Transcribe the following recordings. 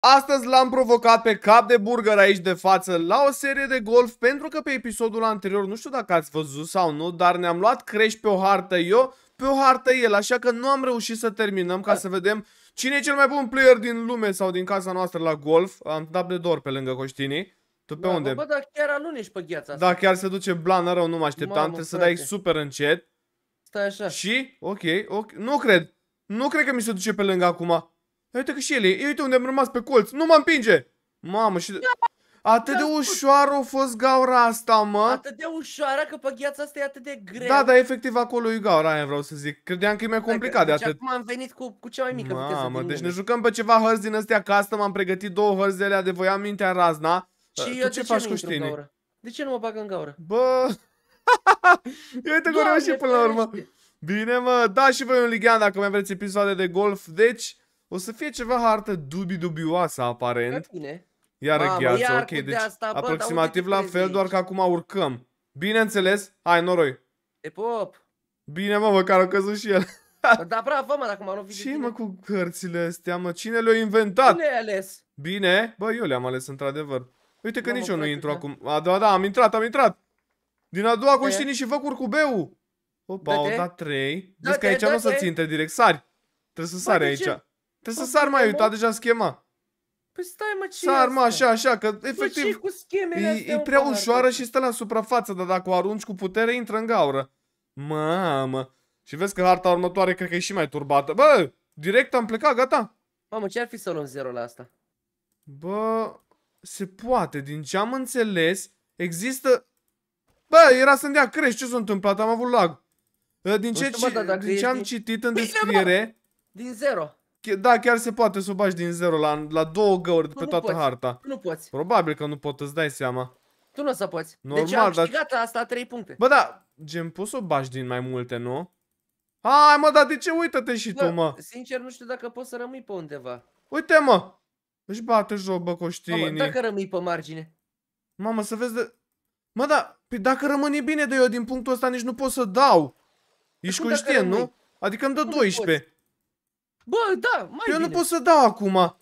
Astăzi l-am provocat pe cap de burger aici de față la o serie de golf pentru că pe episodul anterior, nu știu dacă ați văzut sau nu, dar ne-am luat crash pe o hartă eu, pe o hartă el, așa că nu am reușit să terminăm ca să vedem cine e cel mai bun player din lume sau din casa noastră la golf. Am dat de dor pe lângă Coștinii. Tu pe da, unde? Bă, dar chiar alunești pe gheața asta. Da, chiar se duce blană rău, nu mă așteptam. Mamă, Trebuie frate. să dai super încet. Stai așa. Și? Ok, ok. Nu cred. Nu cred că mi se duce pe lângă acum. Uite că și el e. Uite unde am rămas pe colț. Nu mă împinge! Mamă, și... De... Atât de ușoară a fost gaura asta, mă. Atât de ușoară că pe gheața asta e atât de greu. Da, dar efectiv acolo e gaura aia, vreau să zic. Credeam că e mai complicat de deci atât. acum am venit cu, cu cea mai mică Mamă, deci ne jucăm pe ceva hărți din astea acasă, m-am pregătit două hărți de alea de voia mintea în razna. Și tu eu ce faci cu știnii? De ce nu mă bag în gaură? Bă! Uite cum și până la urmă. Bine, mă, da și voi un ligian dacă mai vreți episoade de golf. Deci, o să fie ceva hartă dubi-dubioasă, aparent. Bine. Iară Mamă, gheață, iar ok, deci asta, bă, aproximativ la fel, doar că acum urcăm. Bineînțeles, hai, noroi. E pop. Bine, mă, măcar a căzut și el. Da, bravo, mă, dacă m-a lovit Ce mă cu cărțile astea, mă? Cine le-a inventat? Cine le-a ales? Bine, bă, eu le-am ales, într-adevăr. Uite că nici eu nu intru acum. A, da, da, am intrat, am intrat. Din a doua conștiinii și făcuri cu B-ul. Opa, au dat trei. Da Vezi că aici da nu o să ținte direct, sari. Trebuie să sari aici. Trebuie să sar mai, uita deja schema. Păi stai mă, ce Sar mă așa, așa, că efectiv cu schemele e, e prea ușoară și stă la suprafață, dar dacă o arunci cu putere, intră în gaură. Mamă. Și vezi că harta următoare cred că e și mai turbată. Bă, direct am plecat, gata. Mamă, ce ar fi să luăm zero la asta? Bă, se poate, din ce am înțeles, există... Bă, era să-mi dea crești, ce s-a întâmplat? Am avut lag. Din ce, da, din ce am citit în păi, descriere... Din zero da, chiar se poate să o bagi din zero la, la două găuri de pe toată poți. harta. Nu poți. Probabil că nu poți, îți dai seama. Tu nu o să poți. Deci Normal, deci am dar... gata asta 3 puncte. Bă, da, gen, poți să o bagi din mai multe, nu? Hai, mă, dar de ce uită-te și bă, tu, mă? Sincer, nu știu dacă poți să rămâi pe undeva. Uite, mă! Își bate joc, bă, coștinii. Mamă, dacă rămâi pe margine. Mamă, să vezi de... Mă, da, pe păi dacă rămâne bine de eu din punctul ăsta nici nu pot să dau. Ești conștient, nu? Adică îmi dă 12. Bă, da, mai Eu bine. nu pot să dau acum.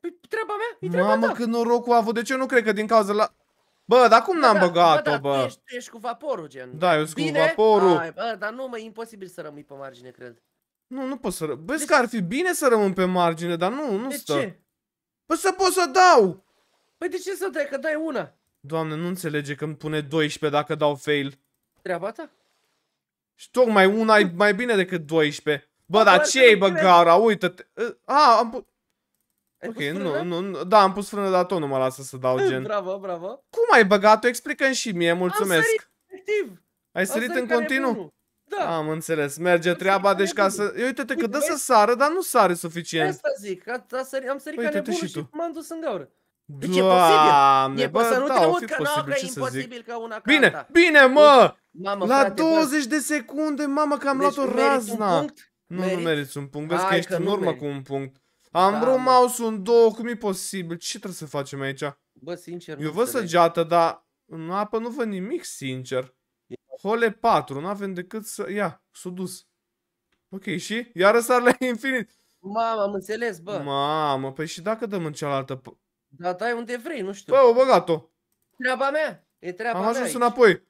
Păi treaba mea? E treaba Mamă, cât norocul a avut. Deci eu nu cred că din cauza la... Bă, dar cum n-am da, băgat-o, bă? Da, bă. ești, ești cu vaporul, gen. Da, eu sunt cu vaporul. Ai, bă, dar nu, mă, e imposibil să rămâi pe margine, cred. Nu, nu pot să rămân. Bă, deci că ar fi bine să rămân pe margine, dar nu, nu de stă. ce? Bă, păi să pot să dau! Păi de ce să dai, că dai una? Doamne, nu înțelege că îmi pune 12 dacă dau fail. Treaba ta? Și tocmai una e mai bine decât 12. Bă, dar ce e, bă, gara? uită te A, am pus... Ok, nu, nu, da, am pus frână, dar tot nu mă lasă să dau gen. Bravo, bravo. Cum ai băgat-o? Explică-mi și mie, mulțumesc. Am sărit, efectiv. Ai sărit în continuu? Da. Am înțeles, merge treaba, deci ca să... Uite-te că dă să sară, dar nu sare suficient. Asta zic, am sărit ca nebunul și m-am dus în gaură. Deci Doamne, e bă, nu da, o fi posibil, ce să zic. Ca una bine, bine, mă! la 20 de secunde, mamă, că am deci luat o razna. Un punct, nu, nu meriți un punct. Vezi Hai că ești că în urmă cu un punct. Am da, vrut mouse în două, cum e posibil? Ce trebuie să facem aici? Bă, sincer, Eu văd săgeată, dar în apă nu văd nimic, sincer. Hole 4, nu avem decât să... Ia, s-a dus. Ok, și? Iară să la infinit. Mamă, am înțeles, bă. Mamă, păi și dacă dăm în cealaltă... Da, dai unde vrei, nu știu. Bă, o băgat-o. Treaba mea, e treaba am mea Am ajuns aici. înapoi.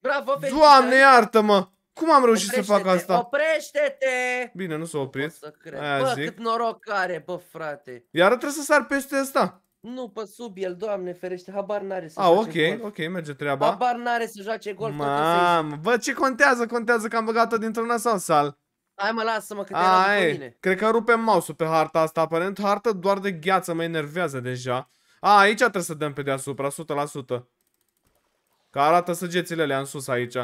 Bravo, felicitări. Doamne, iartă-mă! Cum am reușit să fac asta? Oprește-te! Bine, nu s-a oprit. bă, cât noroc are, bă, frate. Iar trebuie să sar peste asta. Nu, pe sub el, doamne ferește, habar n-are să A, ah, ok, golf. ok, merge treaba. Habar n-are să joace golf. Mamă, bă, ce contează? Contează că am băgat-o dintr-una sau sal? Hai mă, lasă-mă că te mine. Cred că rupem mouse-ul pe harta asta, aparent. Harta doar de gheață, mă enervează deja. A, aici trebuie să dăm pe deasupra, 100%. Că arată săgețile alea în sus aici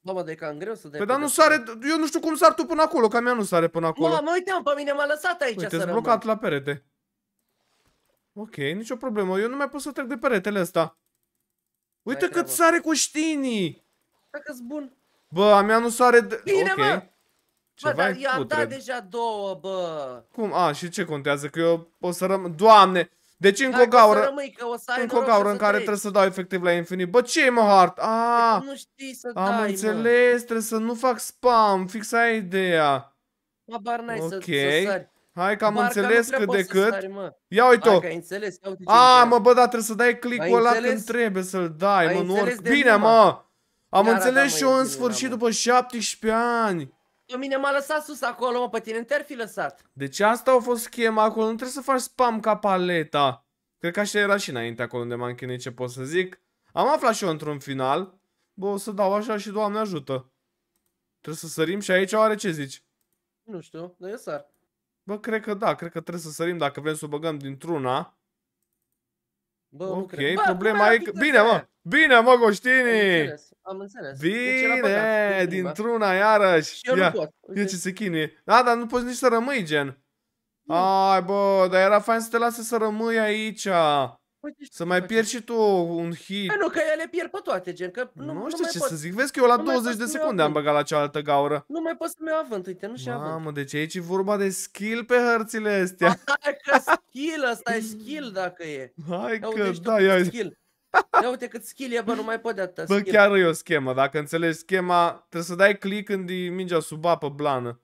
mă, de cam greu să dai. Păi, dar nu sare, eu nu știu cum s-ar tu până acolo, că mea nu sare până acolo. Mamă, uite, mă, pe mine m-a lăsat aici uite, să rămân. blocat la perete. Ok, nicio problemă, eu nu mai pot să trec de peretele ăsta. Uite cât treabă. sare cu știinii. Dacă-s bun. Bă, a mea nu sare de... Bine, okay. mă! Ce bă, dar i-am dat deja două, bă! Cum? A, și ce contează? Că eu o să rămân... Doamne! Deci încă o gaură, încă o gaură în care trebuie să dau efectiv la infinit. Bă, ce e mă hard? Păi a, ah! nu știi să am dai, înțeles, mă. trebuie să nu fac spam, fix aia e ideea. Habar n-ai okay. să, să sari. Hai că am Barca înțeles cât de cât. Sari, mă. Ia uite-o. A, mă, bă, dar trebuie să dai click-ul ăla când trebuie să-l dai, Ai mă, nu ori... Bine, mă. Am înțeles și eu în sfârșit după 17 ani. Eu mine m-a lăsat sus acolo, mă, pe tine te-ar fi lăsat. Deci asta a fost schema acolo, nu trebuie să faci spam ca paleta. Cred că așa era și înainte acolo unde m-am chinuit ce pot să zic. Am aflat și eu într-un final. Bă, o să dau așa și Doamne ajută. Trebuie să sărim și aici, oare ce zici? Nu știu, dar eu sar. Bă, cred că da, cred că trebuie să sărim dacă vrem să o băgăm dintr-una. Bă, ok, nu cred. Bă, problema e că... Bine, mă! Bine, mă, Goștini! Am înțeles. Bine, dintr-una iarăși. Și eu Ia, nu pot. Ia ce se chinuie. Da, dar nu poți nici să rămâi, gen. Ai, bă, dar era fain să te lase să rămâi aici. Să mai pierzi și tu un hit. Păi nu, că ele pierd pe toate, gen, că nu, nu știu nu ce pot. să zic. Vezi că eu la nu 20 de secunde am băgat la cealaltă gaură. Nu mai pot să-mi iau avânt, uite, nu și avânt. Mamă, deci aici e vorba de skill pe hărțile astea. Hai că skill, asta e skill dacă e. Hai că, da, ia skill. Ia uite cât skill e, bă, nu mai pot de atâta Bă, skill. chiar e o schemă. Dacă înțelegi schema, trebuie să dai click când e mingea sub apă blană.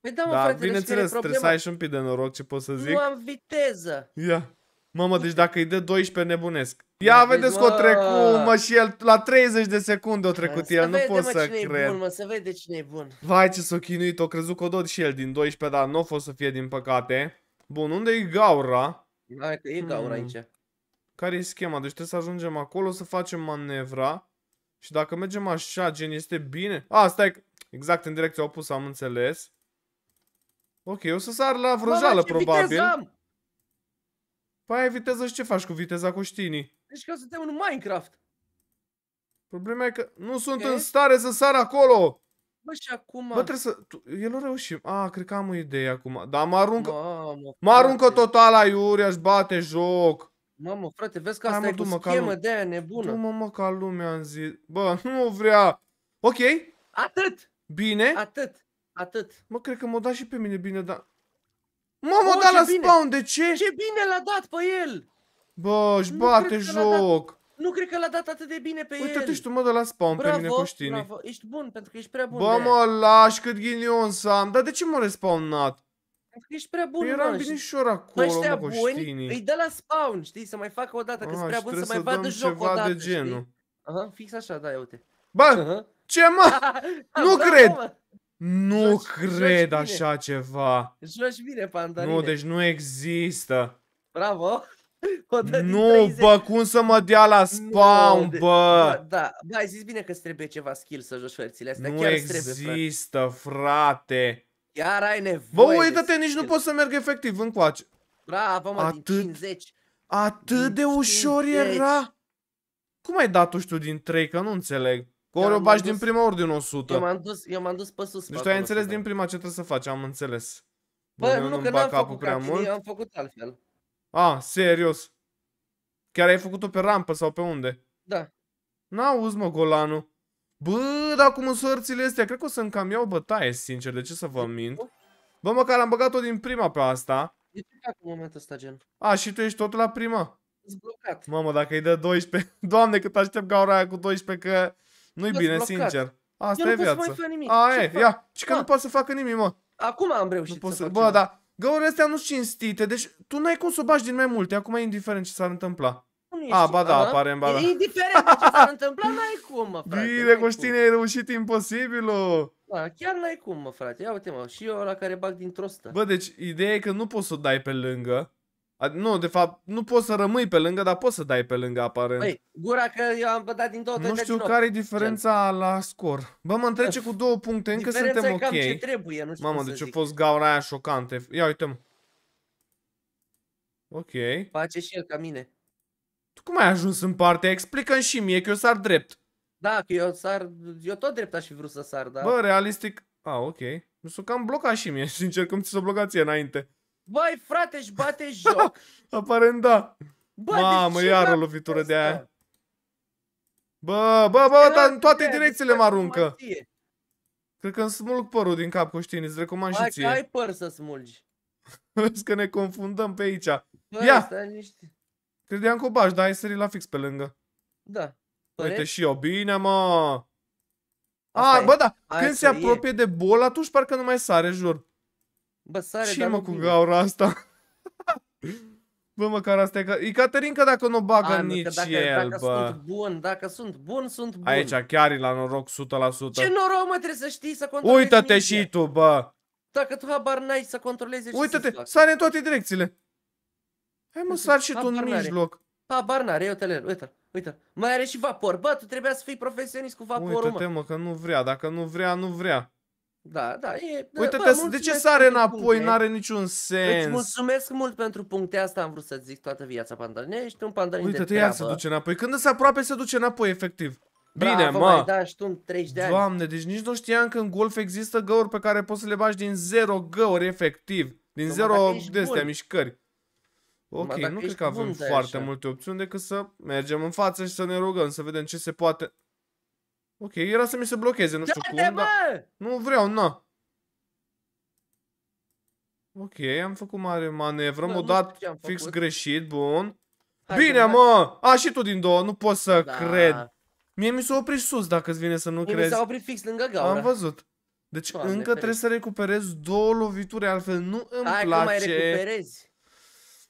Păi da, mă, da, frate, bineînțeles, trebuie să ai și un pic de noroc, ce pot să zic. Nu am viteză. Ia. Mamă, deci dacă îi dă 12 nebunesc. Deci, Ia mă, vedeți că o trecut, mă, și el la 30 de secunde o trecut el, nu pot să cred. Bun, mă, să vede cine e bun. Vai, ce s-o chinuit, o crezut că o dă și el din 12, dar nu a fost să fie din păcate. Bun, unde e gaura? Hai că e hmm. gaura hmm. aici. Care e schema? Deci trebuie să ajungem acolo, să facem manevra. Și dacă mergem așa, gen, este bine? A, stai, exact în direcția opusă, am înțeles. Ok, o să sar la vrăjeală, probabil. Viteză Păi viteza viteză și ce faci cu viteza cu știnii? Deci că suntem în Minecraft. Problema e că nu sunt okay. în stare să sar acolo. Bă, și acum... Bă, trebuie să... Tu... El nu reușim. A, ah, cred că am o idee acum. Dar mă aruncă... Mamă, mă aruncă total aiurea, își bate joc. Mamă, frate, vezi că asta Hai, mă, e cu schemă de aia nebună. Nu mă, mă, ca lumea am zis. Bă, nu vrea. Ok. Atât. Bine. Atât. Atât. Mă, cred că m-o da și pe mine bine, dar... Mamă, da la spawn, de ce? Ce bine l-a dat pe el! Bă, își bate joc! Nu cred că l-a dat atât de bine pe Uite, el. Uite, tu mă de la spawn bravo, pe mine, Coștini. Bravo, ești bun, pentru că ești prea bun. Bă, mă, lași cât ghinion să am. Dar de ce m-a respawnat? Pentru că ești prea bun, păi eram binișor acolo, ăștia mă, buni, îi dă la spawn, știi? Să mai facă o dată, că sunt ah, prea bun să, mai vadă joc o dată, genul. Știi? Aha, fix așa, da, uite. Bă, ce mă? nu cred! Nu joci, cred joci așa bine. ceva. Joci bine, Pandarine. Nu, deci nu există. Bravo. nu, bă, cum să mă dea la spawn, nu, bă? Da, da, ai zis bine că îți trebuie ceva skill să joci hărțile astea. Nu Chiar există, trebuie, frate. frate. Chiar ai nevoie Bă, uite-te, nici nu pot să merg efectiv încoace. Bravo, mă, atât, din 50. Atât din de ușor 50. era? Cum ai dat-o știu, din 3, că nu înțeleg. Cori o bagi din prima ori din 100. Eu m-am dus, eu m-am dus pe sus. Deci tu ai înțeles din prima ce trebuie să faci, am înțeles. Bă, nu, nu că n-am făcut prea ca mult. am făcut altfel. A, ah, serios. Chiar ai făcut-o pe rampă sau pe unde? Da. N-auzi, mă, Golanu. Bă, dar sunt măsărțile astea, cred că o să-mi cam iau bătaie, sincer, de ce să vă mint? Bă, măcar am băgat-o din prima pe asta. E ce fac în momentul ăsta, gen? A, și tu ești tot la prima? Zblocat. Mamă, dacă îi dă 12, doamne, cât aștept gaura aia cu 12, că... Nu-i bine, blocat. sincer. Asta Eu e nu Pot să mai fac nimic. A, e, fac? ia. Și că nu pot să facă nimic, mă. Acum am reușit nu pot să... să... Bă, ceva. da. Găurile astea nu cinstite, deci tu n-ai cum să bagi din mai multe. Acum e indiferent ce s-ar întâmpla. A, ba da, apare în ba E indiferent ce s-ar întâmpla, n-ai cum, mă, frate. Bine, Coștine, ai reușit imposibilul. Da, chiar n-ai cum, mă, frate. Ia uite, mă, și eu la care bag din trostă. Bă, deci ideea e că nu poți să o dai pe lângă. Nu, de fapt, nu poți să rămâi pe lângă, dar poți să dai pe lângă, aparent. Băi, gura că eu am dat din tot. Nu știu care e diferența Gen. la scor. Bă, mă întrece cu două puncte, încă diferența suntem ok. ce trebuie, nu știu Mamă, deci a fost gaura aia șocante. Ia uite-mă. Ok. Face și el ca mine. Tu cum ai ajuns în partea? Explică-mi și mie că eu sar drept. Da, că eu sar... Eu tot drept aș fi vrut să sar, dar... Bă, realistic... A, ah, ok. Nu sunt cam blocat și mie, sincer, cum ți s-o blocat ție înainte. Băi, frate, își bate joc. Aparent da. Bă, Mamă, iar o lovitură de aia. Bă, bă, bă, dar în toate direcțiile mă adică aruncă. Cred că îmi smulg părul din cap, Coștin, îți recomand și ție. ai păr să smulgi. Vezi că ne confundăm pe aici. Bă, Ia! Niște... Credeam că o bași, dar ai sări la fix pe lângă. Da. Părere? Uite și eu, bine mă! A, bă, da, când se apropie de bol, atunci parcă nu mai sare, jur. Bă, sare, Ce mă cu gaura asta? Bă, măcar asta e, ca... e Caterinca dacă nu bagă A, nici dacă, el, dacă bă. sunt bun, dacă sunt bun, sunt bun. Aici chiar e la noroc 100%. Ce noroc, mă, trebuie să știi să controlezi Uită-te și tu, bă. Dacă tu habar n-ai să controlezi Uită-te, sare în toate direcțiile. Hai mă, sar și tu în mijloc. Habar n-are, eu te le, uite uite Mai are și vapor, bă, tu trebuia să fii profesionist cu vaporul, Uită-te, mă, că nu vrea, dacă nu vrea, nu vrea. Da, da, e... Uite-te, de ce sare înapoi, nu are niciun sens. Îți mulțumesc mult pentru puncte, asta am vrut să zic toată viața, pandarină. Ești un Pandalin Uite-te, ia să duce înapoi. Când se aproape, se duce înapoi, efectiv. Bine, Bravo, mă. Mai, da, și tu 30 de ani. Doamne, deci nici nu știam că în golf există găuri pe care poți să le bagi din zero găuri, efectiv. Din Numai zero de-astea mișcări. Ok, nu cred că avem foarte așa. multe opțiuni decât să mergem în față și să ne rugăm, să vedem ce se poate... Ok, era să mi se blocheze, nu știu cum, dar... Nu vreau, nu. Ok, am făcut mare manevră, m-a dat fix greșit, bun. Bine, mă! A, și tu din două, nu pot să da. cred. Mie mi s-a oprit sus, dacă îți vine să nu crezi. Mi s-a oprit fix lângă gaură. Am văzut. Deci încă trebuie să recuperez două lovituri, altfel nu îmi place. Hai mai recuperezi.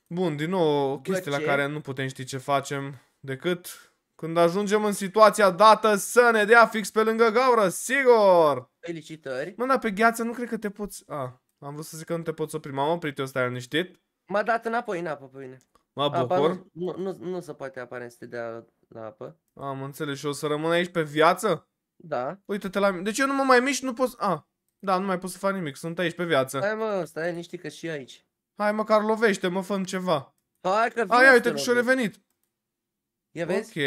Bun, din nou chestia la care nu putem ști ce facem decât când ajungem în situația dată să ne dea fix pe lângă gaură, sigur! Felicitări! Mă, pe gheață nu cred că te poți... Ah, am vrut să zic că nu te poți opri. M-am oprit eu, stai liniștit. M-a dat înapoi în apă pe mine. Mă bucur. nu, nu, nu, se poate apare să te dea la apă. Am înțeles. Și o să rămân aici pe viață? Da. Uite-te la mine. Deci eu nu mă mai mișc, nu pot... Ah, da, nu mai pot să fac nimic. Sunt aici pe viață. Hai mă, stai liniștit că și aici. Hai măcar lovește, mă, făm ceva. Hai că Hai, uite că și o revenit. Ia vezi? Ok.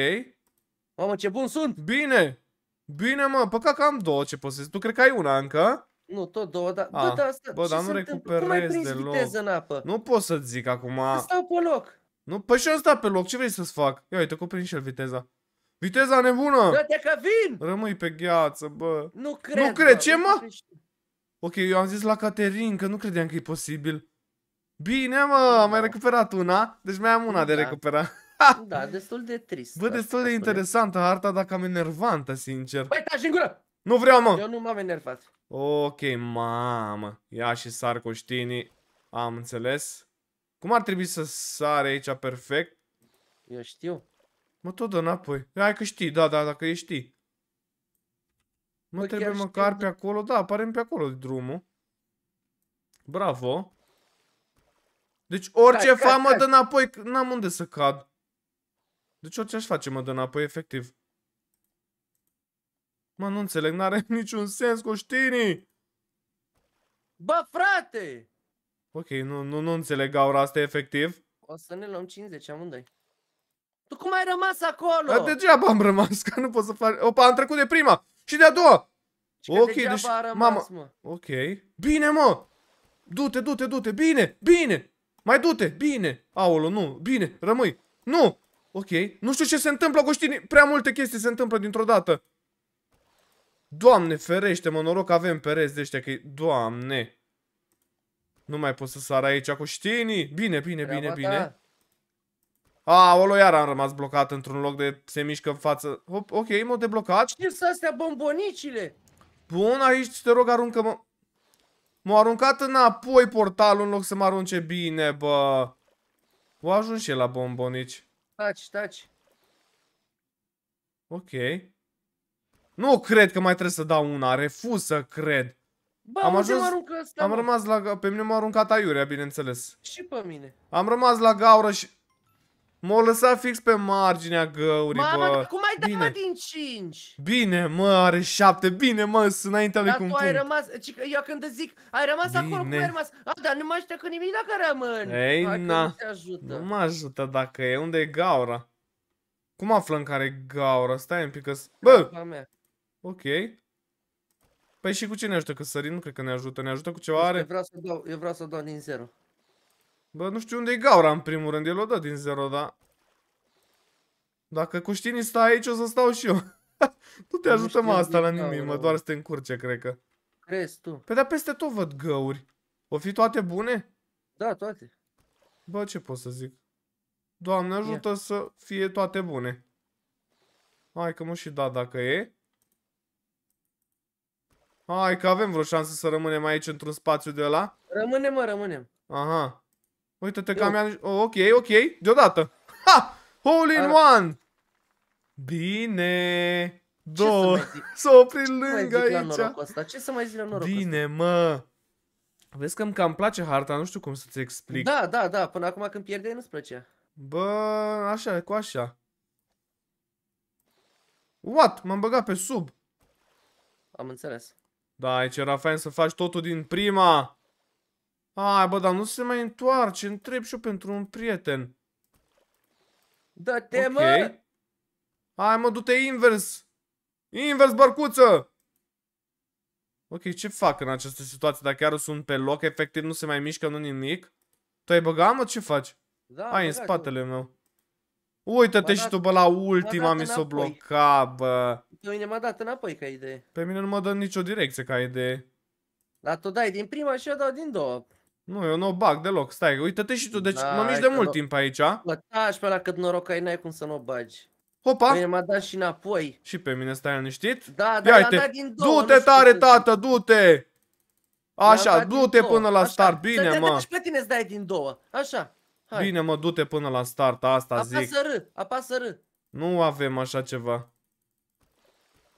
Mamă, ce bun sunt! Bine! Bine, mă, păcat că am două ce poți Tu cred că ai una încă? Nu, tot două, dar... A, bă, ah, dar asta, bă, dar nu recuperez deloc. în apă? Nu pot să zic acum. Stau pe loc. Nu, păi și eu stau pe loc, ce vrei să-ți fac? Ia uite, cuprind și el viteza. Viteza nebună! Dă-te da, că vin! Rămâi pe gheață, bă. Nu cred, Nu cred, bă, ce mă? Ok, eu am zis la Caterin că nu credeam că e posibil. Bine, mă, am mai da. recuperat una, deci mai am una de da. recuperat. da, destul de trist. Bă, destul de interesantă harta, dar cam enervantă, sincer. Băi, taci gură! Nu vreau, mă! Eu nu m-am enervat. Ok, mamă. Ia și sar cu știnii. Am înțeles. Cum ar trebui să sare aici perfect? Eu știu. Mă, tot dă înapoi. Hai că știi, da, da, dacă e știi. Păi mă, Bă, trebuie măcar pe acolo. Da, aparem pe acolo drumul. Bravo. Deci orice hai, famă hai, hai. dă înapoi, n-am unde să cad. Deci orice aș face mă dă înapoi, efectiv. Mă, nu înțeleg, n-are niciun sens, Coștinii! Bă, frate! Ok, nu, nu, nu înțeleg aura asta, efectiv. O să ne luăm 50 amândoi. Tu cum ai rămas acolo? A, degeaba am rămas, că nu pot să fac... Opa, am trecut de prima și de-a doua! Și ok, deci... Rămas, mama... Mă. Ok. Bine, mă! Du-te, du-te, du-te! Bine, bine! Mai du-te! Bine! Aolo, nu! Bine, rămâi! Nu! Ok. Nu știu ce se întâmplă, Coștini. Prea multe chestii se întâmplă dintr-o dată. Doamne, ferește, mă, noroc avem pereți de ăștia, că Doamne. Nu mai pot să sar aici, Coștini. Bine, bine, bine, bine, ta. bine. Aolo, iar am rămas blocat într-un loc de se mișcă în față. Hop, ok, m-au deblocat. Ce sunt astea bombonicile? Bun, aici te rog aruncă-mă. M-au aruncat înapoi portalul în loc să mă arunce bine, bă. O și la bombonici. Taci, taci. Ok. Nu cred că mai trebuie să dau una, refuz să cred. Bă, am ajuns, asta, am rămas la, pe mine m-a aruncat aiurea, bineînțeles. Și pe mine. Am rămas la gaură și... M-au lăsat fix pe marginea găurii, Mama, bă. cum ai dat bine. din 5? Bine, mă, are 7. Bine, mă, sunt înaintea lui cu un tu ai punct. rămas, eu când te zic, ai rămas bine. acolo, cum ai rămas? A, dar nu mă știu că nimic dacă rămân. Ei, Hai na. Nu, ajută. nu mă ajută dacă e. Unde e gaura? Cum aflăm care e gaura? Stai un pic că... Bă! Ok. Păi și cu ce ne ajută? Că sărim? nu cred că ne ajută. Ne ajută cu ceva are? Eu vreau să dau, eu vreau să dau din zero. Bă, nu știu unde e gaura în primul rând, el o dă din zero, da. Dacă Cuștinii stă aici, o să stau și eu. nu te ajută mă asta la nimic, gaură, mă, doar să te încurce, cred că. Crezi tu? Pe păi, de peste tot văd găuri. O fi toate bune? Da, toate. Bă, ce pot să zic? Doamne, ajută Ia. să fie toate bune. Hai că mă și da dacă e. Hai că avem vreo șansă să rămânem aici într-un spațiu de la. Rămânem, mă, rămânem. Aha. Uite-te că am... Ok, ok, deodată. Ha! Hole in Ar... one! Bine! Două. S-a oprit lângă aici. Ăsta? Ce să mai zic la norocul Bine, ăsta? mă. Vezi că cam place harta, nu știu cum să-ți explic. Da, da, da, până acum când pierde, nu-ți plăcea. Bă, așa, cu așa. What? M-am băgat pe sub. Am înțeles. Da, aici era fain să faci totul din prima. Ai, bă, dar nu se mai întoarce. Întreb și eu pentru un prieten. Da-te, okay. mă! Hai, mă, du-te invers! Invers, bărcuță! Ok, ce fac în această situație? Dacă chiar sunt pe loc, efectiv nu se mai mișcă, nu nimic. Tu ai băgat, mă? Ce faci? Da, Ai, în spatele tu. meu. Uită-te și tu, bă, la ultima mi s-o bloca, bă. Pe mine m-a dat înapoi ca idee. Pe mine nu mă dă nicio direcție ca idee. Dar tu dai din prima și eu dau din două. Nu, eu nu o bag deloc, stai, uite-te și tu, deci da, mă mici de mult timp aici. Mă taci da, pe ăla cât noroc ai, n-ai cum să nu o bagi. Hopa! Mine m-a dat și înapoi. Și pe mine stai liniștit? Da, da, l-a dat din două. Du-te tare, tată, du-te! Așa, du-te până la Așa. start, bine, să mă. Să pe tine să dai din două, așa. Hai. Bine, mă, du-te până la start, asta apasă zic. Apasă R, apasă R. Nu avem așa ceva.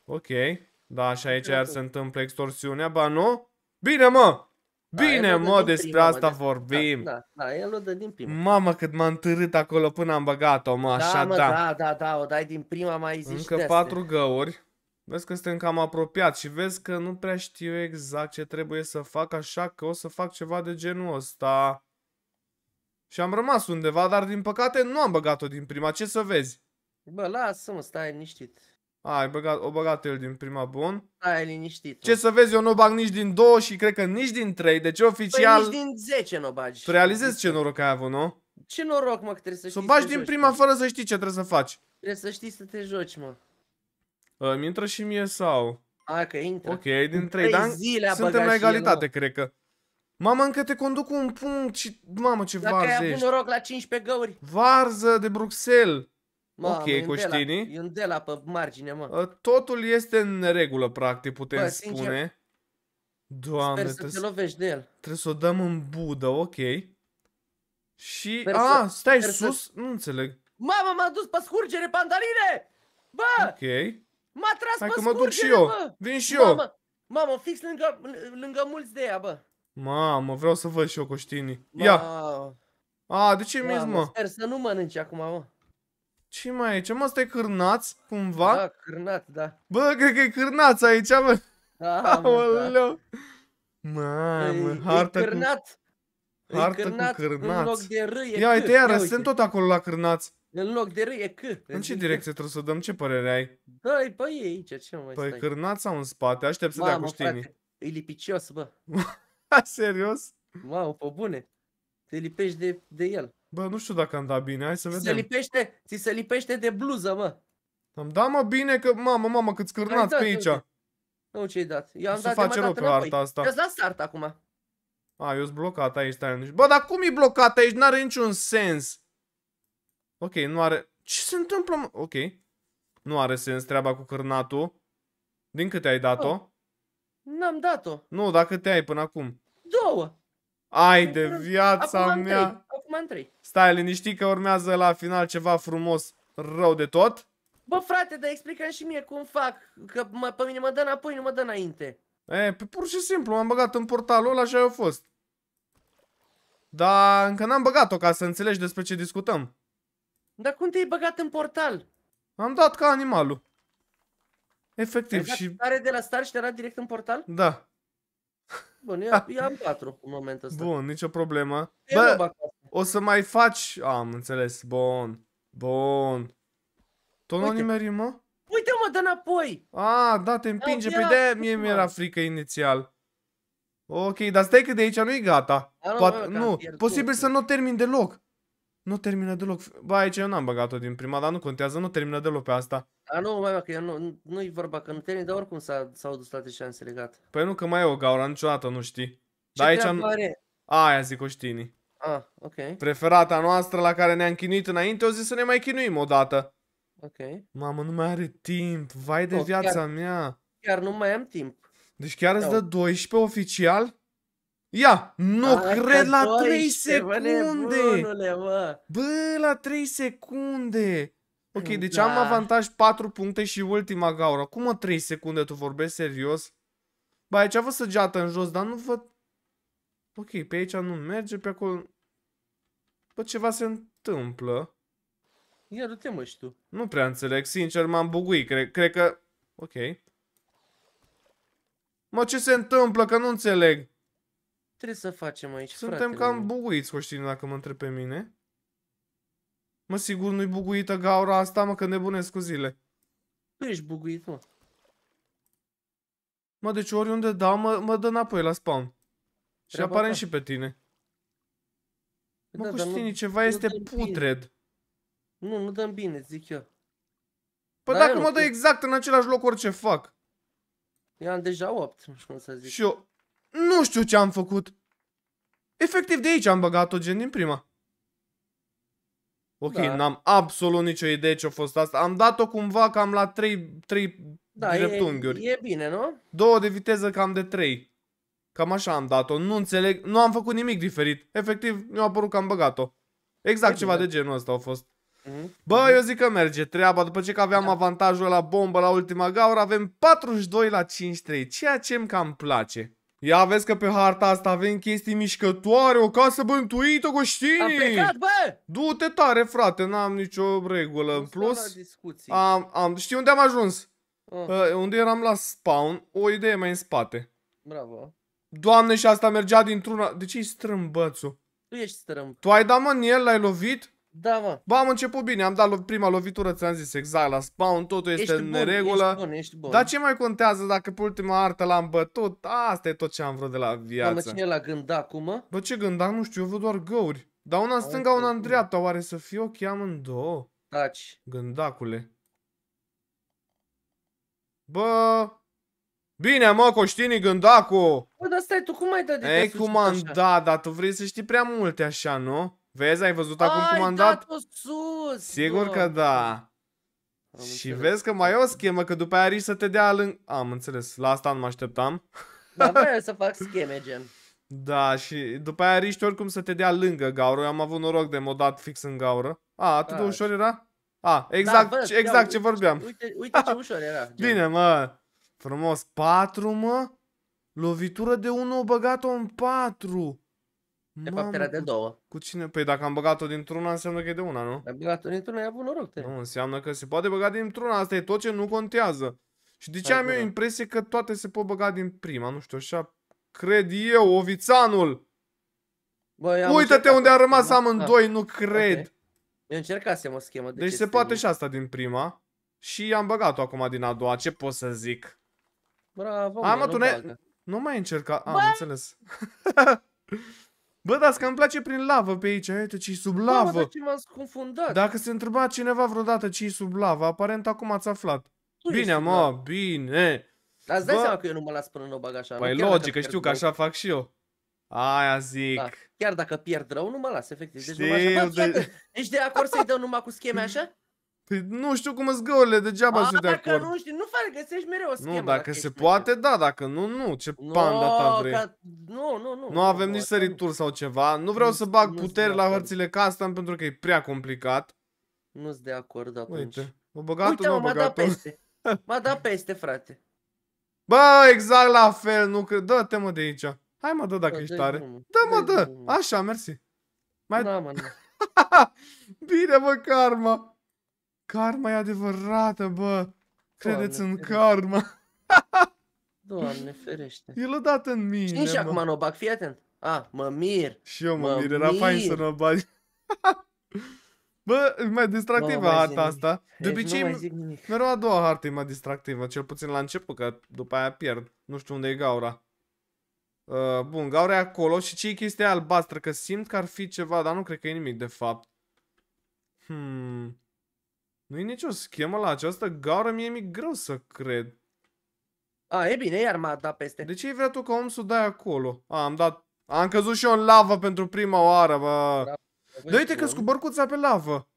Ok. Da, și aici iar se întâmplă extorsiunea, ba nu? Bine, mă! Bine, da, mă, despre prima, asta vorbim. Da, da, da, el o dă din prima. Mamă, cât m am întârât acolo până am băgat-o, mă, da, așa, mă, da. da. Da, da, o dai din prima, mai zici Încă patru găuri. Vezi că suntem cam apropiat și vezi că nu prea știu exact ce trebuie să fac, așa că o să fac ceva de genul ăsta. Și am rămas undeva, dar din păcate nu am băgat-o din prima, ce să vezi? Bă, lasă-mă, stai niștit ai băgat, o băgat el din prima bun. Ai, da, liniștit. Ce să vezi, eu nu bag nici din 2 și cred că nici din 3, deci păi oficial... Păi nici din 10 nu bagi. Tu realizezi ce noroc ai avut, nu? Ce noroc, mă, că trebuie să știi Să bagi din joci, prima mă. fără să știi ce trebuie să faci. Trebuie să știi să te joci, mă. Ă, îmi intră și mie sau? A, că intră. Ok, din 3, dar suntem la egalitate, cred că. Mamă, încă te conduc cu un punct și... Mamă, ce Dacă varză Dacă ai avut noroc la 15 găuri. Varză de Bruxelles. Mamă, ok e cu știnii. E un de la pe margine, mă. Ă, totul este în regulă, practic, putem Bă, spune. Sincer, Doamne, sper să trebuie te lovești de el. Trebuie să o dăm în budă, ok. Și... Sper a, să, stai sus? Să... Nu înțeleg. Mama, m-a dus pe scurgere, pandaline! Bă! Ok. M-a tras Hai pe că scurgere, mă duc și eu. Bă! Vin și eu. Mama, mama fix lângă, lângă mulți de ea, bă. Mamă, vreau să văd și eu coștinii. Ia! A, de ce mi mă? Sper să nu mănânci acum, mă ce mai e aici? Mă, stai cârnaț, cumva? Da, cârnat, da. Bă, cred că e cârnaț aici, bă. Da, da. Aoleu. Mamă, hartă e cârnat. Cu... Hartă cârnat, cu cârnaț. În loc de R e Ia uite, iară, sunt tot acolo la cârnaț. În loc de R e C. În ce direcție trebuie să dăm? Ce părere ai? Da, pe e aici, ce mai păi, stai? Păi cârnaț sau în spate? Aștept să dea cu Mamă, e lipicios, bă. Serios? Mamă, pe bune. Te lipești de, de el. Bă, nu știu dacă am dat bine, hai să ți vedem. Se lipește, ți se lipește de bluză, mă. Am dat, mă, bine că... Mamă, mamă, cât scârnați dat, pe da, aici. Nu, da, da. nu ce-i dat. Eu am să dat face am dat arta asta. Eu-ți dat start acum. A, eu sunt blocat aici, stai, nu Bă, dar cum e blocat aici? N-are niciun sens. Ok, nu are... Ce se întâmplă, mă? Ok. Nu are sens treaba cu cârnatul. Din câte ai dat-o? Oh, n-am dat-o. Nu, dacă te ai până acum. Două. Ai de viața mea. mea. Pac-Man 3. Stai liniștit că urmează la final ceva frumos rău de tot. Bă, frate, dar explică și mie cum fac, că mă, pe mine mă dă înapoi, nu mă dă înainte. E, pe păi pur și simplu, m-am băgat în portalul ăla și a fost. Dar încă n-am băgat-o ca să înțelegi despre ce discutăm. Dar cum te-ai băgat în portal? Am dat ca animalul. Efectiv și... Are de la start și te direct în portal? Da. Bun, eu, eu am patru în momentul ăsta. Bun, nicio problemă. Bă, o să mai faci... am înțeles, bun, bun. Tot nu nimeri, mă? Uite mă, dă înapoi! Ah, da, te împinge, pe păi de mie mi-era frică inițial. Ok, dar stai că de aici da, nu e gata. nu, posibil să nu termin deloc. Nu termină deloc. Ba, aici eu n-am băgat-o din prima, dar nu contează, nu termină deloc pe asta. A, nu, mai că eu nu, nu e vorba că nu termin, dar oricum s-au dus toate șanse legate. Păi nu, că mai e o gaură, niciodată nu știi. Dar Ce aici nu... Aia zic o știi. Ah, ok. Preferata noastră la care ne-am chinuit înainte, o zis să ne mai chinuim odată. Ok. Mamă, nu mai are timp. Vai de no, oh, viața chiar, mea. Chiar nu mai am timp. Deci chiar îți dă 12 oficial? Ia, nu A, cred la 3 secunde. Bă, nebunule, bă. bă, la 3 secunde. Ok, mm, deci da. am avantaj 4 puncte și ultima gaură. Cum mă 3 secunde tu vorbești serios? Bă, aici vă săgeată în jos, dar nu văd Ok, pe aici nu merge, pe acolo... Bă, ceva se întâmplă. Iar te mă și tu. Nu prea înțeleg, sincer m-am buguit, cred, cred că... Ok. Mă, ce se întâmplă, că nu înțeleg. Trebuie să facem aici, Suntem cam buguiți, Coștin, dacă mă întreb pe mine. Mă, sigur nu-i buguită gaura asta, mă, că nebunesc cu zile. Tu ești buguit, mă. Mă, deci oriunde dau, mă, mă dă înapoi la spawn. Și apare și pe tine. Mă, da, Costini, nu, ceva nu este putred. Bine. Nu, nu dăm bine, zic eu. Păi dar dacă mă dă exact în același loc orice fac. Eu am deja 8, nu știu cum să zic. Și eu nu știu ce am făcut. Efectiv de aici am băgat-o gen din prima. Ok, da. n-am absolut nicio idee ce a fost asta. Am dat-o cumva cam la 3, 3 da, dreptunghiuri. E, e bine, nu? Două de viteză cam de 3. Cam așa am dat-o, nu înțeleg, nu am făcut nimic diferit. Efectiv, mi-a părut că am băgat-o. Exact e ceva bine. Da. de genul ăsta a fost. Mhm. Bă, eu zic că merge treaba. După ce că aveam da. avantajul la bombă la ultima gaură, avem 42 la 5-3, ceea ce îmi cam place. Ia vezi că pe harta asta avem chestii mișcătoare, o casă bântuită, Coștini! Am plecat, bă! Du-te tare, frate, n-am nicio regulă. În plus, am, am, știi unde am ajuns? Oh. Uh, unde eram la spawn, o idee mai în spate. Bravo. Doamne, și asta mergea dintr-una... De ce-i strâmbățul? Tu ești strâmb. Tu ai dat mă în el, l-ai lovit? Da, mă. Ba, am început bine, am dat lo prima lovitură, ți-am zis, exact, la spawn, totul este ești în bun, regulă. Ești bun, ești bun. Dar ce mai contează dacă pe ultima artă l-am bătut? Asta e tot ce am vrut de la viață. Mamă, cine l-a gândat acum? Bă, ce gânda? Nu știu, eu văd doar găuri. Dar una în stânga, una în dreapta, oare să fie ok amândouă? Taci. Gândacule. Bă, Bine, mă, Coștini, gândacu! Bă, dar stai, tu cum ai dat de Ei, cum am dat, dar tu vrei să știi prea multe așa, nu? Vezi, ai văzut ai, acum cum am dat? sus! Sigur bă. că da. Am și înțeles. vezi că mai e o schemă, că după aia să te dea lâng... Am înțeles, la asta nu mă așteptam. Dar vreau să fac scheme, gen. Da, și după aia riști oricum să te dea lângă gaură. Eu am avut noroc de modat fix în gaură. A, atât A, de da, ușor era? A, da, exact, da, bă, exact ce vorbeam. Uite, uite ce ușor era. Gen. Bine, mă. Frumos, 4, mă? Lovitură de 1, băgat-o în 4. De Mamă, fapt era de două. Cu cine? Păi dacă am băgat-o dintr-una înseamnă că e de una, nu? Am băgat-o dintr-una, ai avut noroc. Nu, înseamnă că se poate băga dintr-una, asta e tot ce nu contează. Și de ce Hai am eu da. impresie că toate se pot băga din prima, nu știu, așa cred eu, Ovițanul. Uită-te unde a rămas da. amândoi, nu cred. Okay. Eu să mă schemă. De deci se poate și asta din prima. Și am băgat-o acum din a doua, ce pot să zic? Bravo, A, mă, tu ne... Nu mai încerca. Am Bă? înțeles. Bă, dar că îmi place prin lavă pe aici, uite ce sub lavă. Bă, ce m-am confundat. Dacă se întreba cineva vreodată ce sub lavă, aparent acum ați aflat. Tu bine, mă, lavă. bine. Dar îți dai Bă. seama că eu nu mă las până în bag așa. Păi logic, știu că așa fac și eu. Aia zic. Da. Chiar dacă pierd rău, nu mă las, efectiv. Deci nu de... Ești de acord să-i dăm numai cu scheme așa? Păi nu știu cum îți găurile, degeaba sunt de acord. Dacă nu știu, nu fără, găsești mereu o schemă. Nu, dacă, dacă se poate, da, dacă nu, nu. Ce no, panda ta vrei? Ca... Nu, nu, nu. Nu avem nici sărituri sau ceva. Nu vreau nu, să bag puteri la hărțile custom pentru că e prea complicat. Nu-s de acord atunci. Uite, o băgat Uite, nu m-a dat peste. M-a dat peste, frate. Bă, exact la fel, nu cred. Dă-te mă de aici. Hai mă, dă dacă ești tare. Dă mă, dă. Așa, mersi. Mai... Da, mă, da. Bine, mă, karma. Karma e adevărată, bă! Credeți Doamne, în karma! Doamne, ferește! El a dat în mine, Știi și acum nu bag, fii atent! A, mă mir! Și eu mă, mă mir, era mir. fain să nu bagi. Bă, mai distractivă no, harta asta. De deci obicei, mereu a doua hartă e mai distractivă, cel puțin la început, că după aia pierd. Nu știu unde e gaura. Uh, bun, gaura e acolo și ce e chestia albastră? Că simt că ar fi ceva, dar nu cred că e nimic de fapt. Hmm. Nu-i nicio schemă la această gaură, mie mi-e greu să cred. A, e bine, iar m-a dat peste. De ce i vrea tu ca om să dai acolo? A, am dat... Am căzut și eu în lavă pentru prima oară, bă. Da, uite că cu bărcuța pe lavă.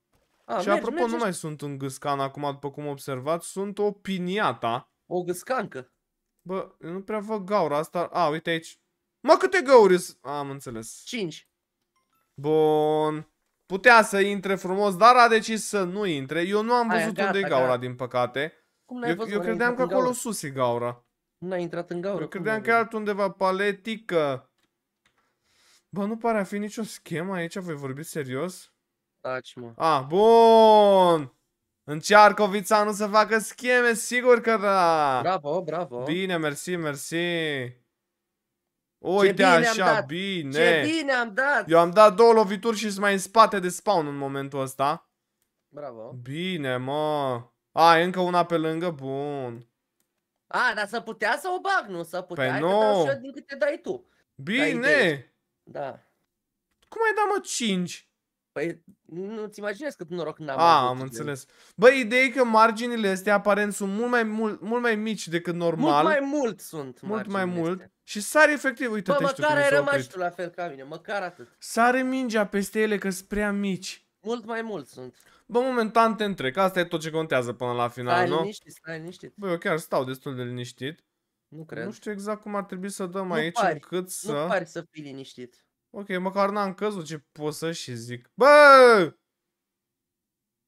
A, și mergi, apropo, mergi, nu mai sunt un gâscan acum, după cum observați, sunt o piniata. O gâscancă. Bă, eu nu prea văd gaura asta. A, uite aici. Mă, câte găuri Am înțeles. Cinci. Bun. Putea să intre frumos, dar a decis să nu intre. Eu nu am Aia, văzut unde e gaura, din păcate. Cum eu, văzut, eu credeam că acolo sus e gaura. Nu a intrat în gaură. Eu credeam că e altundeva paletică. Bă, nu pare a fi nicio schemă aici? Voi vorbi serios? Taci, mă. A, bun! Încearcă nu să facă scheme, sigur că da! Bravo, bravo! Bine, mersi, mersi! Uite ce bine așa, am dat. bine. Ce bine am dat. Eu am dat două lovituri și sunt mai în spate de spawn în momentul ăsta. Bravo. Bine, mă. A, e încă una pe lângă? Bun. A, dar să putea să o bag, nu? Să putea, păi nu. din câte dai tu. Bine. Da. Cum ai dat, mă, 5? Păi nu-ți imaginezi cât noroc n-am A, avut, am înțeles. Bă, ideea e că marginile astea aparent sunt mult mai, mult, mult mai mici decât normal. Mult mai mult sunt Mult mai mult. Astea. Și sare efectiv, uite Bă, măcar ai rămas tu la fel ca mine, măcar atât. Sare mingea peste ele că sunt prea mici. Mult mai mult sunt. Bă, momentan te întrec, asta e tot ce contează până la final, stai nu? Stai liniștit, stai liniștit. Bă, eu chiar stau destul de liniștit. Nu cred. Nu știu exact cum ar trebui să dăm nu aici pari. încât să... Nu pari să fii liniștit. Ok, măcar n-am căzut ce pot să și zic. Bă!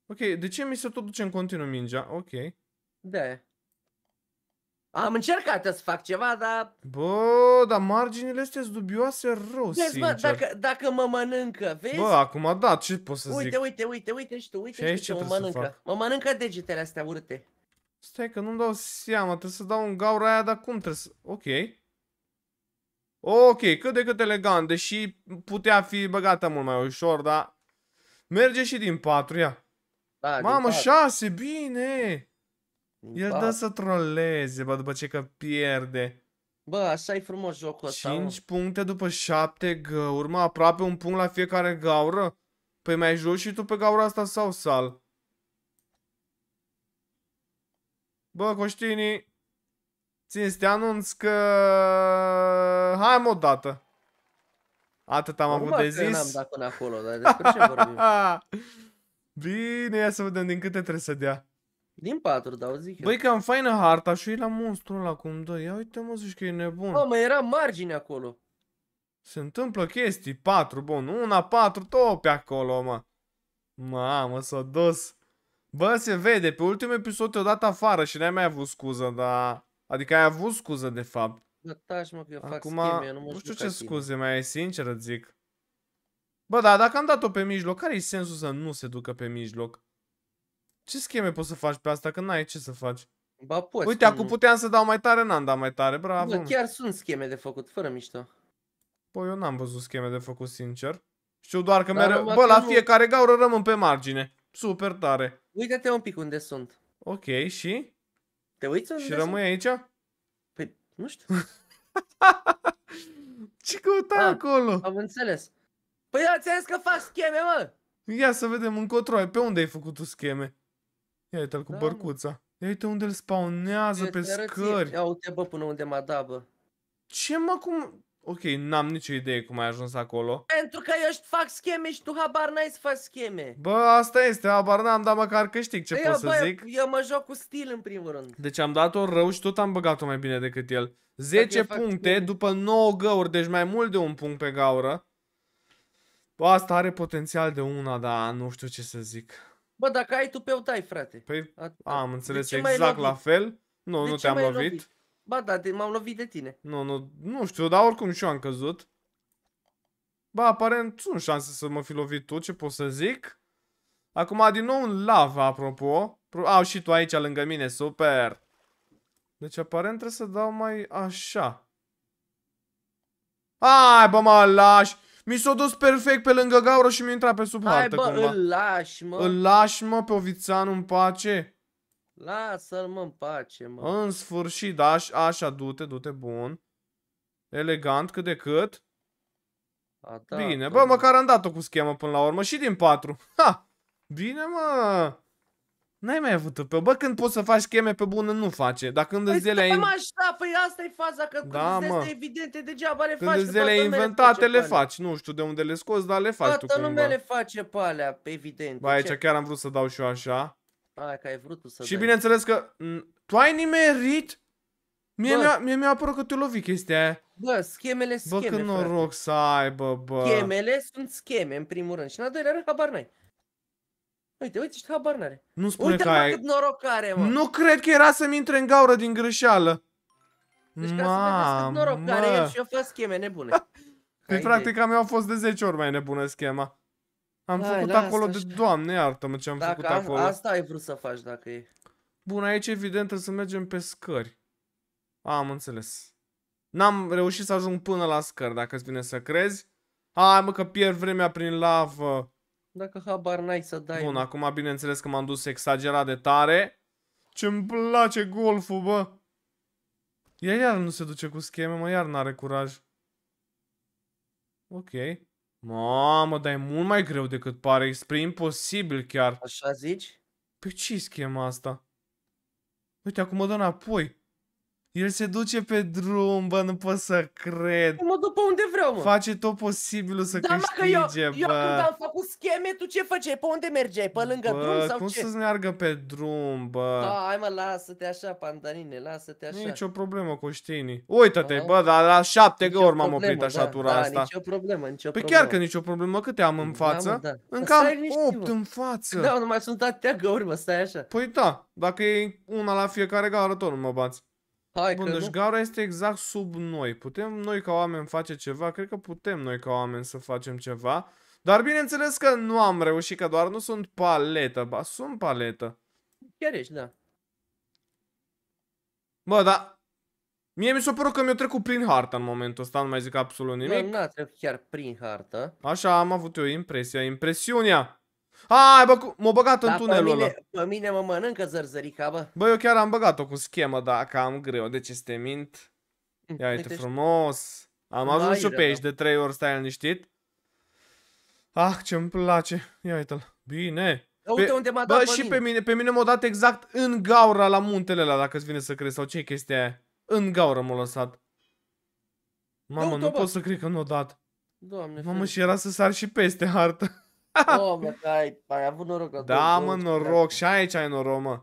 Ok, de ce mi se tot duce în continuu mingea? Ok. Da. Am încercat să fac ceva, dar... Bă, dar marginile astea sunt dubioase rău, Vezi, sincer. bă, dacă, dacă mă mănâncă, vezi? Bă, acum da, ce pot să uite, zic? Uite, uite, uite și tu, uite și, și ce mă mănâncă. Mă mănâncă degetele astea urâte. Stai că nu-mi dau seama, trebuie să dau un gaură aia, dar cum trebuie să... Ok. Ok, cât de cât elegant, deși putea fi băgată mult mai ușor, dar merge și din patria. ia. Da, Mamă, șase, bine! Din El dă să troleze, bă, după ce că pierde. Bă, așa e frumos jocul ăsta. 5 puncte după 7 găuri, mă, aproape un punct la fiecare gaură. Păi mai joci și tu pe gaura asta sau sal? Bă, Coștinii, Țin să te anunț că... Hai mă dată. Atât am avut de zis. n-am dat până acolo, dar despre ce vorbim? Bine, ia să vedem din câte trebuie să dea. Din patru, dau zic eu. Băi, că am faină harta și la monstru ăla cum dă. Ia uite mă, zici că e nebun. Bă, era margine acolo. Se întâmplă chestii, patru, bun, una, patru, tot pe acolo, mă. Mamă, s-a dus. Bă, se vede, pe ultimul episod te-o dat afară și n-ai mai avut scuză, dar... Adică ai avut scuză, de fapt. Da, taci, mă, că eu fac Acum, scheme, eu nu, mă nu știu ce scuze mai ai, sincer îți zic. Bă, da, dacă am dat-o pe mijloc, care e sensul să nu se ducă pe mijloc? Ce scheme poți să faci pe asta, că n-ai ce să faci? Ba, poți. Uite, acum puteam să dau mai tare, n-am dat mai tare, bravo. Bă, chiar sunt scheme de făcut, fără mișto. Bă, păi, eu n-am văzut scheme de făcut, sincer. Știu doar că mereu... Bă, la fiecare gaură rămân pe margine. Super tare. Uite-te un pic unde sunt. Ok, și? Te uiți Și rămâi aici? Păi, nu știu. Ce căutai ah, acolo? Am înțeles. Păi da, ți că fac scheme, mă! Ia să vedem încotro, pe unde ai făcut tu scheme? Ia uite-l cu da, bărcuța. Ia uite unde îl spawnează pe scări. Ia uite bă până unde mă da, bă. Ce mă, cum... Ok, n-am nicio idee cum ai ajuns acolo. Pentru că eu își fac scheme și tu habar n-ai să faci scheme. Bă, asta este, habar n-am, dar măcar câștig, ce păi, pot să zic? Eu mă joc cu stil în primul rând. Deci am dat-o rău și tot am băgat-o mai bine decât el. 10 puncte după 9 găuri, deci mai mult de un punct pe gaură. Bă, asta are potențial de una, dar nu știu ce să zic. Bă, dacă ai tu pe o dai, frate. Păi, am înțeles exact la fel. Nu, nu te-am lovit? Ba, da, m-am lovit de tine. Nu, nu, nu știu, dar oricum și eu am căzut. Ba, aparent sunt șanse să mă fi lovit tu, ce pot să zic? Acum, din nou un lava, apropo. Au și tu aici lângă mine, super. Deci, aparent trebuie să dau mai așa. Ai, bă, mă lași! Mi s-a dus perfect pe lângă gaură și mi-a intrat pe sub Hai, hartă, bă, cumva. îl lași, mă! Îl lași, mă, pe Ovițanu în pace! Lasă-l mă în pace, mă. În sfârșit, da, așa, du-te, du-te, bun. Elegant cât de cât. A, da, Bine, da, bă, da. măcar am dat-o cu schemă până la urmă și din patru. Ha! Bine, mă! N-ai mai avut pe Bă, când poți să faci scheme pe bună, nu face. Dar când păi îți Ai... așa, păi asta e faza, că da, cu mă. evidente, degeaba le când faci. Când inventate, le, le faci. Nu știu de unde le scoți, dar le faci toată tu cumva. lumea le face pe alea, pe evident. Bă, aici ce? chiar am vrut să dau și eu așa. Alea că ai vrut tu să Și dai. bineînțeles că... Mm, tu ai nimerit? Mie mi-a, mi-a apărut că te lovi chestia aia. Bă, schemele scheme, Bă, că noroc să aibă, bă. Schemele sunt scheme, în primul rând. Și în al doilea rând, habar n-ai. Uite, uite, ești habar n-are. Nu spune uite, că ai... cât noroc are, mă. Nu cred că era să-mi intre în gaură din greșeală. Deci ca să vedeți cât noroc mă. are el și eu fac scheme nebune. Păi, practic, a mea a fost de 10 ori mai nebună schema. Am Hai, da, făcut acolo de așa. doamne, iartă-mă ce am dacă făcut acolo. Asta ai vrut să faci dacă e. Bun, aici evident trebuie să mergem pe scări. A, am înțeles. N-am reușit să ajung până la scări, dacă îți vine să crezi. Hai mă că pierd vremea prin lavă. Dacă habar n-ai să dai. Bun, mă. acum bineînțeles că m-am dus exagerat de tare. Ce-mi place golful, bă. Ea iar nu se duce cu scheme, mă, iar n-are curaj. Ok. Mamă, dar e mult mai greu decât pare, e spre imposibil chiar. Așa zici? Pe ce schema asta? Uite, acum mă dă înapoi. El se duce pe drum, bă, nu pot să cred. Mă duc pe unde vreau, mă. Face tot posibilul să da, câștige, mă, că eu, bă. eu când am făcut scheme, tu ce făceai? Pe unde mergeai? Pe lângă bă, drum sau cum ce? cum să meargă pe drum, bă? Da, hai mă, lasă-te așa, pandanine, lasă-te așa. Nici o problemă, Coștinii. Uite-te, da. bă, dar la șapte găuri m-am oprit așa da, tura da, asta. nicio problemă, nicio păi problemă. Pe chiar că nicio problemă, câte am în da, față? Da, mă, da. Încă am opt în față. Da, nu mai sunt atâtea găuri, mă, stai așa. Păi da, dacă e una la fiecare gaură, tot nu mă bați. Hai Bun, că deci nu. gara este exact sub noi. Putem noi ca oameni face ceva? Cred că putem noi ca oameni să facem ceva. Dar bineînțeles că nu am reușit, că doar nu sunt paletă. Ba, sunt paletă. Chiar ești, da. Bă, da. Mie mi s-a părut că mi-a trecut prin hartă în momentul ăsta, nu mai zic absolut nimic. Nu, n-a trecut chiar prin hartă. Așa am avut eu impresia, impresiunea. Ai, bă, m-a băgat în da, tunelul ăla. Pe, pe mine mă mănâncă zărzărica, bă. Bă, eu chiar am băgat-o cu schemă, da, cam greu. De deci ce te mint? Hm, Ia uite, frumos. Am ajuns și pe aici de trei ori stai liniștit. Ah, ce-mi place. Ia uite-l. Bine. Pe, uite unde m-a dat bă, pe și mine. pe mine, pe mine m-a dat exact în gaură la muntele ăla, dacă ți vine să crezi, sau ce chestia aia. În gaură m-a lăsat. Mamă, nu pot să cred că nu o dat. Doamne, Mamă, și era să sar și peste hartă. Omă, oh, ai, ai avut noroc. Da da, mă, noroc. Și aici ai noroc, mă.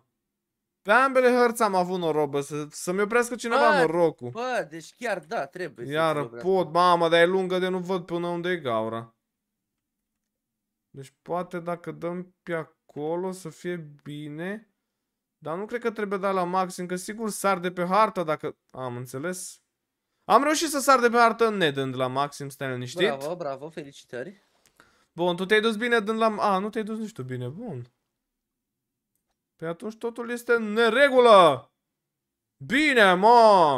Pe ambele hărți am avut noroc, bă, să, să-mi oprească cineva norocul. Bă, deci chiar da, trebuie Iară, pot, mamă, dar e lungă de nu văd până unde e gaura. Deci poate dacă dăm pe acolo să fie bine. Dar nu cred că trebuie dat la maxim, că sigur sar de pe hartă dacă... Am înțeles. Am reușit să sar de pe hartă nedând la maxim, stai liniștit. Bravo, bravo, felicitări. Bun, tu te-ai dus bine dând la... A, nu te-ai dus nici tu bine, bun. Pe păi atunci totul este în neregulă. Bine, mă!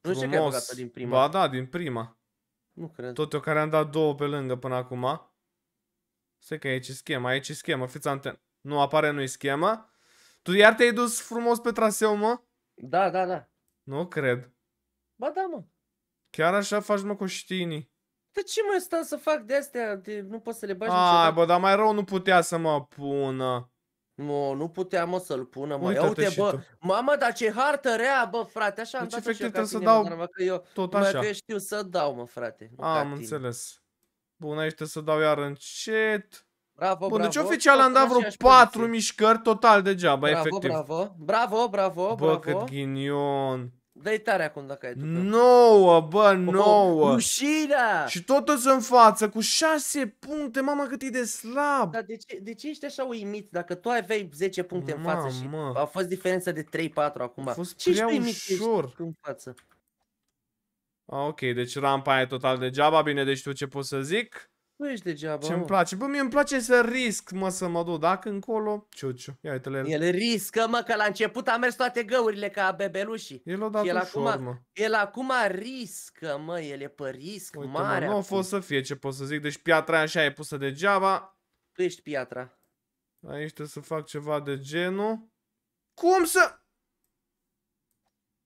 Nu știu că ai băgat din prima. Ba da, din prima. Nu cred. Tot eu care am dat două pe lângă până acum. Stai că aici e schema, aici e schema, fiți anten. Nu apare, nu-i schema. Tu iar te-ai dus frumos pe traseu, mă? Da, da, da. Nu cred. Ba da, mă. Chiar așa faci, mă, cu știinii. Pe păi ce mai stau să fac de astea? De, nu pot să le bagi Ai, bă, dar mai rău nu putea să mă pună. Nu, nu putea mă să-l pună, mă. Ia uite, bă, tu. mamă, dar ce hartă rea, bă, frate, așa deci, am dat tine, să dau mă, că eu, tot așa. Că eu știu să dau, mă, frate. Ah, am înțeles. Bun, aici să dau iar încet. Bravo, Bun, deci bravo. deci oficial am dat vreo 4 mișcări total degeaba, bravo, efectiv. Bravo, bravo, bravo, bravo, bravo. Bă, cât ghinion. Dai tare acum dacă ai tu. 9, bă, 9. Ușirea! Și tot totul în față cu 6 puncte, mamă cât e de slab. Dar de ce, de ce ești așa uimit? Dacă tu aveai 10 puncte mamă. în față și a fost diferența de 3-4 acum. A fost ce prea ușor. Ești În față? ok, deci rampa e total degeaba, bine, deci tu ce pot să zic? Nu ești degeaba, Ce-mi place? Bă, mie îmi place să risc, mă, să mă duc. Dacă încolo, ciuciu. Ia uite-le. El riscă, mă, că la început a mers toate găurile ca bebelușii. El o dat el ușor, acum, mă. El acum riscă, mă, el e pe risc uite, mare. Mă, nu a fost să fie ce pot să zic. Deci piatra așa e pusă degeaba. Tu ești piatra. Aici trebuie să fac ceva de genul. Cum să...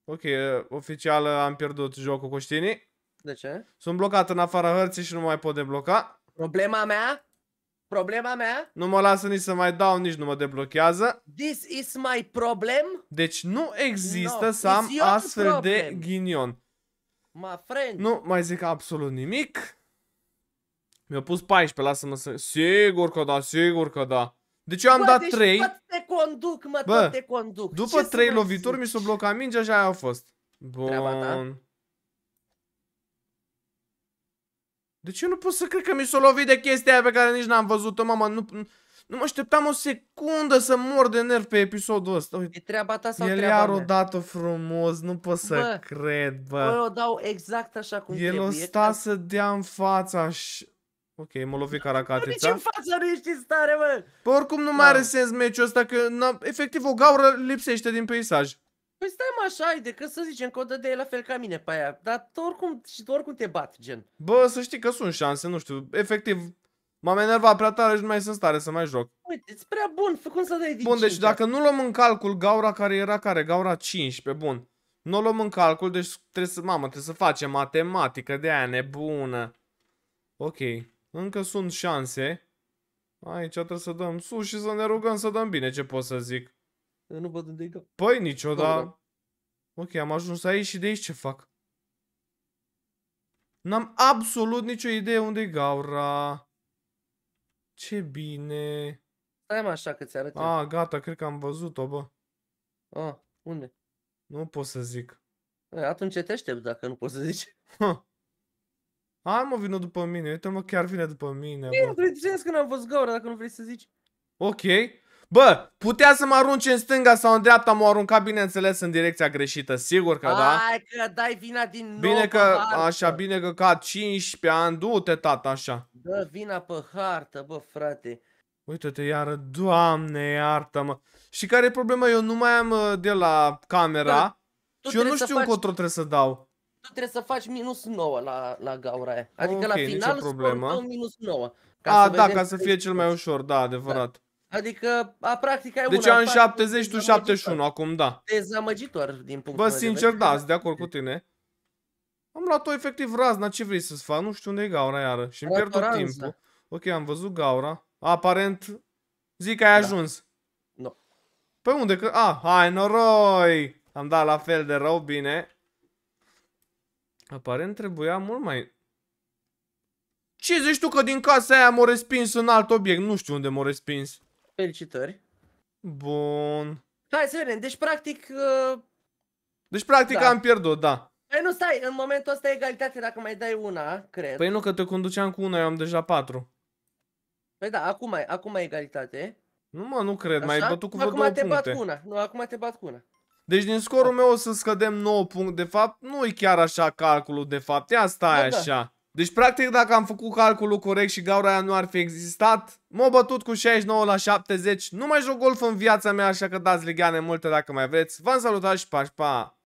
Ok, oficial am pierdut jocul cu știinii. De ce? Sunt blocat în afara hărții și nu mai pot debloca. Problema mea? Problema mea? Nu mă lasă nici să mai dau, nici nu mă deblochează. This is my problem? Deci nu există no, să am astfel problem. de ghinion. My friend. Nu mai zic absolut nimic. Mi-a pus 14, lasă-mă să... Sigur că da, sigur că da. Deci eu am Bă, dat deci 3. Tot te conduc, mă, Bă, te conduc. După Ce 3 lovituri zici? mi s-a blocat mingea și aia a fost. Bun. Treaba ta. De ce nu pot să cred că mi s-o lovit de chestia aia pe care nici n-am văzut-o, mama? Nu, nu mă așteptam o secundă să mor de nervi pe episodul ăsta. Uite, e treaba ta sau el treaba rodat o frumos, nu pot să bă, cred, bă. Bă, o dau exact așa cum el trebuie. El o sta ca... să dea în fața și... Ok, m-a lovit caracatița. Nici în față nu ești în stare, bă! Bă, oricum nu da. mai are sens meciul ăsta, că efectiv o gaură lipsește din peisaj. Păi stai mă așa, ai decât să zicem că o de la fel ca mine pe aia, dar oricum, și oricum te bat, gen. Bă, să știi că sunt șanse, nu știu, efectiv, m-am enervat prea tare și nu mai sunt stare să mai joc. Uite, e prea bun, cum să dai din Bun, 5, deci dacă nu luăm în calcul gaura care era care, gaura 15, bun. Nu o luăm în calcul, deci trebuie să, mamă, trebuie să facem matematică de aia nebună. Ok, încă sunt șanse. Aici trebuie să dăm sus și să ne rugăm să dăm bine, ce pot să zic. Eu nu văd unde-i dau. Păi niciodată. Ok, am ajuns aici și de aici ce fac? N-am absolut nicio idee unde-i gaura. Ce bine. Stai mă așa că ți-arăt A, gata, cred că am văzut-o, bă. A, unde? Nu pot să zic. Atunci te aștept dacă nu poți să zici. Ha. Hai mă, vină după mine, uite mă, chiar vine după mine, bă. Bine, că n-am văzut gaura dacă nu vrei să zici. Ok, Bă, putea să mă arunce în stânga sau în dreapta, m-au aruncat, bineînțeles, în direcția greșită, sigur că da. Hai că dai vina din nou Bine că, hartă. așa, bine că ca 15 ani, du-te, tata, așa. Dă vina pe hartă, bă, frate. Uite-te iară, doamne, iartă-mă. Și care e problema? Eu nu mai am uh, de la camera da, și eu nu știu faci... încotro trebuie să dau. Tu trebuie să faci minus 9 la, la gaura aia. Adică okay, la final, nicio minus 9. Ca A, da, ca să fie cel mai ușor, da, adevărat. Da. Adică, a, practic, ai Deci una, am 70, tu 71 acum, da. Dezamăgitor din punctul Bă, meu sincer, de da, de acord cu tine. Am luat-o efectiv razna, ce vrei să-ți fac? Nu știu unde e gaura iară și îmi pierd tot timpul. Ok, am văzut gaura. Aparent, zic că ai da. ajuns. Nu. No. Păi unde? Că... A, ah, hai, noroi! Am dat la fel de rău, bine. Aparent trebuia mult mai... Ce zici tu că din casa aia m o respins în alt obiect? Nu știu unde m o respins. Felicitări. Bun. Hai să vedem. Deci, practic... Uh... Deci, practic, da. am pierdut, da. Păi nu, stai, în momentul ăsta e egalitate dacă mai dai una, cred. Păi nu, că te conduceam cu una, eu am deja patru. Păi da, acum e, acum ai egalitate. Nu mă, nu cred, mai ai bătut cu vreo Acum te puncte. bat cu una, nu, acum te bat cu una. Deci din scorul da. meu o să scădem 9 puncte. De fapt, nu e chiar așa calculul, de fapt. Ia stai da, da. așa. Da. Deci, practic, dacă am făcut calculul corect și gaura aia nu ar fi existat, m au bătut cu 69 la 70. Nu mai joc golf în viața mea, așa că dați ligheane multe dacă mai vreți. V-am salutat și pa, pa!